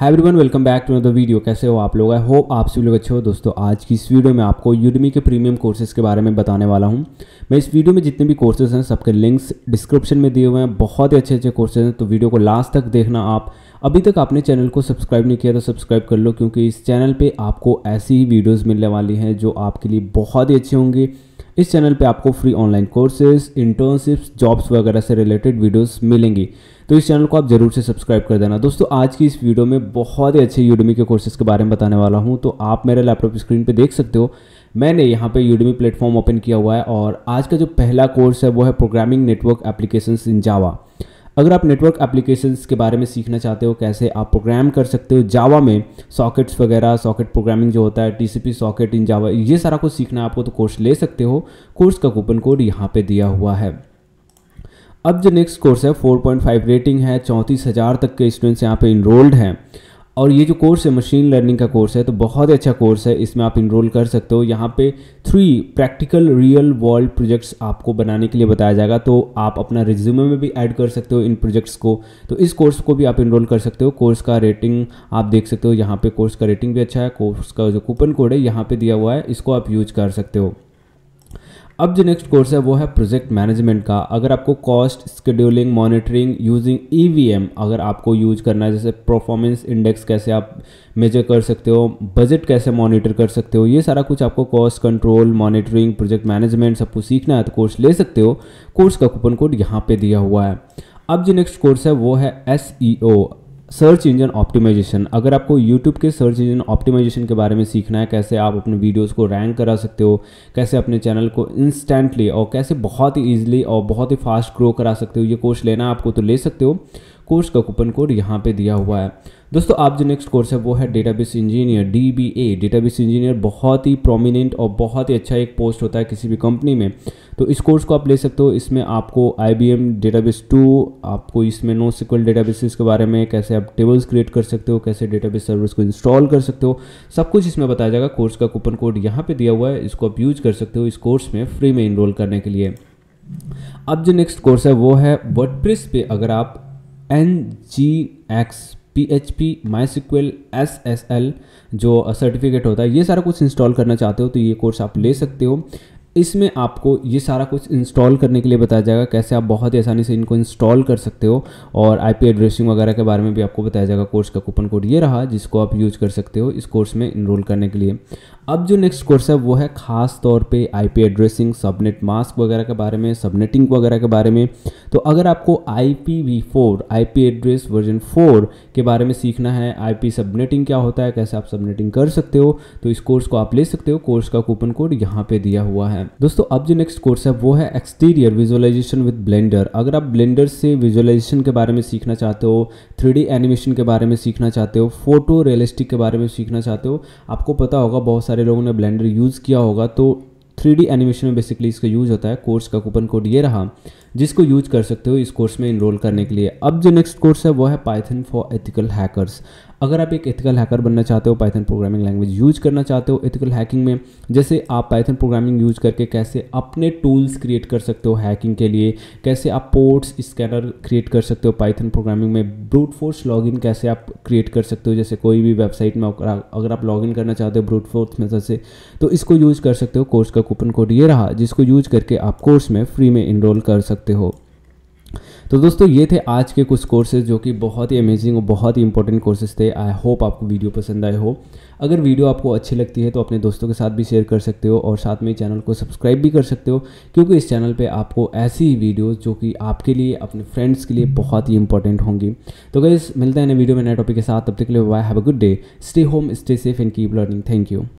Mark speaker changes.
Speaker 1: hi everyone welcome back to other video कैसे हो आप लोग आई होप आप सभी लोग अच्छे हो दोस्तों आज की इस वीडियो में आपको यूडमी के प्रीमियम कोर्सेज के बारे में बताने वाला हूं मैं इस वीडियो में जितने भी कोर्सेज हैं सबके लिंक्स डिस्क्रिप्शन में दिए हुए हैं बहुत ही अच्छे अच्छे कोर्सेज हैं तो वीडियो को लास्ट तक देखना आप अभी तक आपने चैनल को सब्सक्राइब नहीं किया तो सब्सक्राइब कर लो क्योंकि इस चैनल पर आपको ऐसी ही वीडियोज़ मिलने वाली हैं जो आपके लिए बहुत ही अच्छे होंगे इस चैनल पे आपको free online courses internships jobs वगैरह से रिलेटेड वीडियोस मिलेंगी तो इस चैनल को आप जरूर से सब्सक्राइब कर देना दोस्तों आज की इस वीडियो में बहुत ही अच्छे यूडमी के कोर्सेज के बारे में बताने वाला हूँ तो आप मेरे लैपटॉप स्क्रीन पर देख सकते हो मैंने यहाँ पे यूडमी प्लेटफॉर्म ओपन किया हुआ है और आज का जो पहला कोर्स है वो है programming network application in Java अगर आप नेटवर्क एप्लीकेशन के बारे में सीखना चाहते हो कैसे आप प्रोग्राम कर सकते हो जावा में सॉकेट्स वगैरह सॉकेट प्रोग्रामिंग जो होता है टीसीपी सॉकेट इन जावा ये सारा कुछ सीखना है आपको तो कोर्स ले सकते हो कोर्स का कूपन कोड यहाँ पे दिया हुआ है अब जो नेक्स्ट कोर्स है 4.5 रेटिंग है चौंतीस हज़ार तक के स्टूडेंट्स यहाँ पे इनरोल्ड हैं और ये जो कोर्स है मशीन लर्निंग का कोर्स है तो बहुत ही अच्छा कोर्स है इसमें आप इनरोल कर सकते हो यहाँ पे three practical real world projects आपको बनाने के लिए बताया जाएगा तो आप अपना रिज्यूमे में भी ऐड कर सकते हो इन प्रोजेक्ट्स को तो इस कोर्स को भी आप इनरोल कर सकते हो कोर्स का रेटिंग आप देख सकते हो यहाँ पर कोर्स का रेटिंग भी अच्छा है कोर्स का जो कूपन कोड है यहाँ पर दिया हुआ है इसको आप यूज कर सकते हो अब जो नेक्स्ट कोर्स है वो है प्रोजेक्ट मैनेजमेंट का अगर आपको कॉस्ट स्केड्यूलिंग मॉनिटरिंग यूजिंग ई अगर आपको यूज करना है जैसे परफॉर्मेंस इंडेक्स कैसे आप मेजर कर सकते हो बजट कैसे मॉनिटर कर सकते हो ये सारा कुछ आपको cost control monitoring project management सब कुछ सीखना है तो कोर्स ले सकते हो कोर्स का कूपन कोड यहाँ पर दिया हुआ है अब जो नेक्स्ट कोर्स है वो है एस सर्च इंजन ऑप्टिमाइजेशन अगर आपको यूट्यूब के सर्च इंजन ऑप्टिमाइजेशन के बारे में सीखना है कैसे आप अपने वीडियोस को रैंक करा सकते हो कैसे अपने चैनल को इंस्टेंटली और कैसे बहुत ही ईजिली और बहुत ही फास्ट ग्रो करा सकते हो ये कोर्स लेना है आपको तो ले सकते हो कोर्स का कूपन कोड यहाँ पे दिया हुआ है दोस्तों आप जो नेक्स्ट कोर्स है वो है database engineer D B A database engineer बहुत ही प्रोमिनेंट और बहुत ही अच्छा एक पोस्ट होता है किसी भी कंपनी में तो इस कोर्स को आप ले सकते हो इसमें आपको I B M database two आपको इसमें नो सिक्वल डेटाबेसिस के बारे में कैसे आप टेबल्स क्रिएट कर सकते हो कैसे डेटाबेस सर्विस को इंस्टॉल कर सकते हो सब कुछ इसमें बताया जाएगा कोर्स का कूपन कोड यहाँ पर दिया हुआ है इसको आप यूज कर सकते हो इस कोर्स में फ्री में इनरोल करने के लिए अब जो नेक्स्ट कोर्स है वो है वर्ड पे अगर आप N G X P H P MySQL S S L जो सर्टिफिकेट होता है ये सारा कुछ इंस्टॉल करना चाहते हो तो ये कोर्स आप ले सकते हो इसमें आपको ये सारा कुछ इंस्टॉल करने के लिए बताया जाएगा कैसे आप बहुत ही आसानी से इनको इंस्टॉल कर सकते हो और आईपी एड्रेसिंग वगैरह के बारे में भी आपको बताया जाएगा कोर्स का कूपन कोड ये रहा जिसको आप यूज कर सकते हो इस कोर्स में इनरोल करने के लिए अब जो नेक्स्ट कोर्स है वो है खास तौर पे आईपी एड्रेसिंग सबनेट मास्क वगैरह के बारे में सबनेटिंग वगैरह के बारे में तो अगर आपको I P V four I P address version four के बारे में सीखना है आई पी सबनेटिंग क्या होता है कैसे आप सबनेटिंग कर सकते हो तो इस कोर्स को आप ले सकते हो कोर्स का कूपन कोड यहाँ पे दिया हुआ है दोस्तों अब जो नेक्स्ट कोर्स है वो है एक्सटीरियर विजुअलाइजेशन विद ब्लेंडर अगर आप ब्लेंडर से विजुअलाइजेशन के बारे में सीखना चाहते हो थ्री एनिमेशन के बारे में सीखना चाहते हो फोटो रियलिस्टिक के बारे में सीखना चाहते हो आपको पता होगा बहुत सारे सारे लोगों ने ब्लेंडर यूज़ किया होगा तो थ्री एनिमेशन में बेसिकली इसका यूज़ होता है कोर्स का कूपन कोड ये रहा जिसको यूज कर सकते हो इस कोर्स में इनरोल करने के लिए अब जो नेक्स्ट कोर्स है वो है पाइथन फॉर एथिकल हैकर्स अगर आप एक एथिकल हैकर बनना चाहते हो पाइथन प्रोग्रामिंग लैंग्वेज यूज करना चाहते हो एथिकल हैकिंग में जैसे आप पाइथन प्रोग्रामिंग यूज करके कैसे अपने टूल्स क्रिएट कर सकते हो हैकिंग के लिए कैसे आप पोर्ट्स स्कैनर क्रिएट कर सकते हो पाइथन प्रोग्रामिंग में ब्रूट फोर्स लॉगिन कैसे आप क्रिएट कर सकते हो जैसे कोई भी वेबसाइट में अगर आप लॉगिन करना चाहते हो ब्रूट फोर्स मेथड से तो इसको यूज कर सकते हो कोर्स का कूपन कोड ये रहा जिसको यूज करके आप कोर्स में फ्री में इनरोल कर सकते हो तो दोस्तों ये थे आज के कुछ कोर्सेज जो कि बहुत ही अमेजिंग और बहुत ही इंपॉर्टेंट कोर्सेज थे आई होप आपको वीडियो पसंद आए हो अगर वीडियो आपको अच्छी लगती है तो अपने दोस्तों के साथ भी शेयर कर सकते हो और साथ में चैनल को सब्सक्राइब भी कर सकते हो क्योंकि इस चैनल पे आपको ऐसी ही वीडियोज़ जो कि आपके लिए अपने फ्रेंड्स के लिए बहुत ही इंपॉर्टेंट होंगी तो गई मिलते हैं नए वीडियो में नए टॉपिक के साथ तब तक के लिए why have a good day stay home stay safe and keep learning thank you